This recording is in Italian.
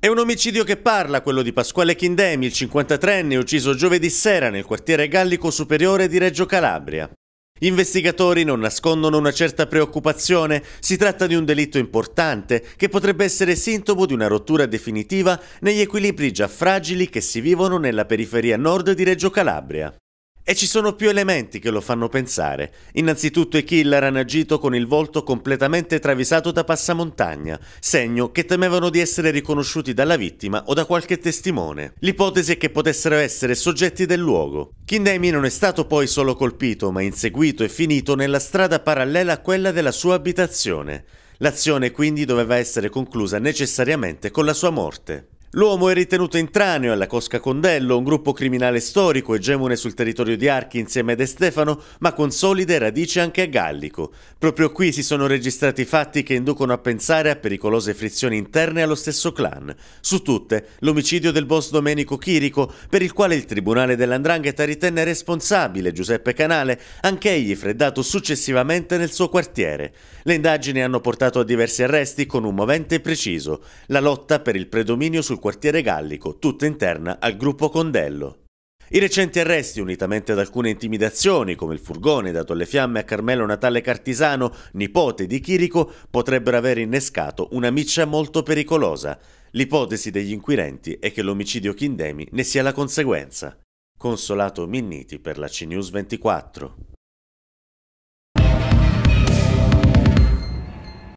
È un omicidio che parla, quello di Pasquale Chindemi, il 53enne, ucciso giovedì sera nel quartiere gallico superiore di Reggio Calabria. Gli investigatori non nascondono una certa preoccupazione, si tratta di un delitto importante che potrebbe essere sintomo di una rottura definitiva negli equilibri già fragili che si vivono nella periferia nord di Reggio Calabria. E ci sono più elementi che lo fanno pensare. Innanzitutto i killer hanno agito con il volto completamente travisato da passamontagna, segno che temevano di essere riconosciuti dalla vittima o da qualche testimone. L'ipotesi è che potessero essere soggetti del luogo. Kindemi non è stato poi solo colpito, ma inseguito e finito nella strada parallela a quella della sua abitazione. L'azione quindi doveva essere conclusa necessariamente con la sua morte. L'uomo è ritenuto intraneo alla Cosca Condello, un gruppo criminale storico egemone sul territorio di Archi insieme a De Stefano, ma con solide radici anche a Gallico. Proprio qui si sono registrati fatti che inducono a pensare a pericolose frizioni interne allo stesso clan. Su tutte, l'omicidio del boss Domenico Chirico, per il quale il Tribunale dell'Andrangheta ritenne responsabile Giuseppe Canale, anche egli freddato successivamente nel suo quartiere. Le indagini hanno portato a diversi arresti con un movente preciso, la lotta per il predominio sul sul quartiere gallico, tutta interna al gruppo Condello. I recenti arresti, unitamente ad alcune intimidazioni, come il furgone dato alle fiamme a Carmelo Natale Cartisano, nipote di Chirico, potrebbero aver innescato una miccia molto pericolosa. L'ipotesi degli inquirenti è che l'omicidio Kindemi ne sia la conseguenza. Consolato Minniti per la CNews 24.